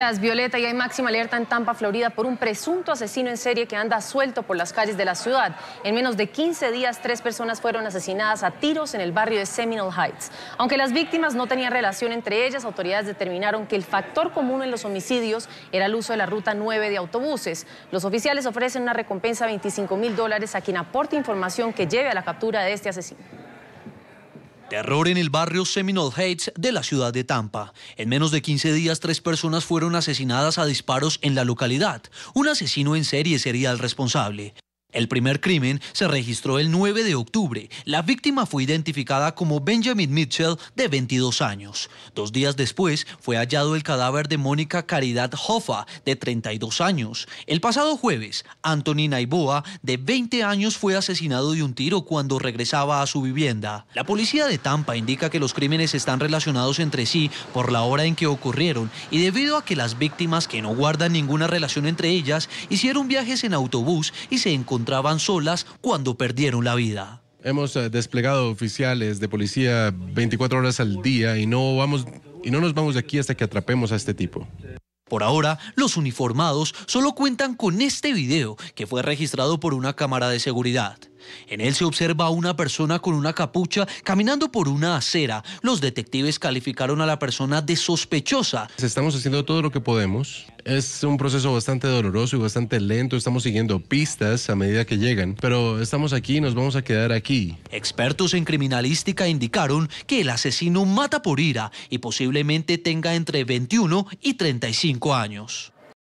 Las Violeta, y hay máxima alerta en Tampa, Florida, por un presunto asesino en serie que anda suelto por las calles de la ciudad. En menos de 15 días, tres personas fueron asesinadas a tiros en el barrio de Seminole Heights. Aunque las víctimas no tenían relación entre ellas, autoridades determinaron que el factor común en los homicidios era el uso de la ruta 9 de autobuses. Los oficiales ofrecen una recompensa de 25 mil dólares a quien aporte información que lleve a la captura de este asesino. Terror en el barrio Seminole Heights de la ciudad de Tampa. En menos de 15 días, tres personas fueron asesinadas a disparos en la localidad. Un asesino en serie sería el responsable. El primer crimen se registró el 9 de octubre. La víctima fue identificada como Benjamin Mitchell, de 22 años. Dos días después fue hallado el cadáver de Mónica Caridad Hoffa, de 32 años. El pasado jueves, Anthony Naiboa, de 20 años, fue asesinado de un tiro cuando regresaba a su vivienda. La policía de Tampa indica que los crímenes están relacionados entre sí por la hora en que ocurrieron y debido a que las víctimas, que no guardan ninguna relación entre ellas, hicieron viajes en autobús y se encontraron encontraban solas cuando perdieron la vida. Hemos eh, desplegado oficiales de policía 24 horas al día y no, vamos, y no nos vamos de aquí hasta que atrapemos a este tipo. Por ahora, los uniformados solo cuentan con este video que fue registrado por una cámara de seguridad. En él se observa a una persona con una capucha caminando por una acera. Los detectives calificaron a la persona de sospechosa. Estamos haciendo todo lo que podemos. Es un proceso bastante doloroso y bastante lento. Estamos siguiendo pistas a medida que llegan, pero estamos aquí y nos vamos a quedar aquí. Expertos en criminalística indicaron que el asesino mata por ira y posiblemente tenga entre 21 y 35 años.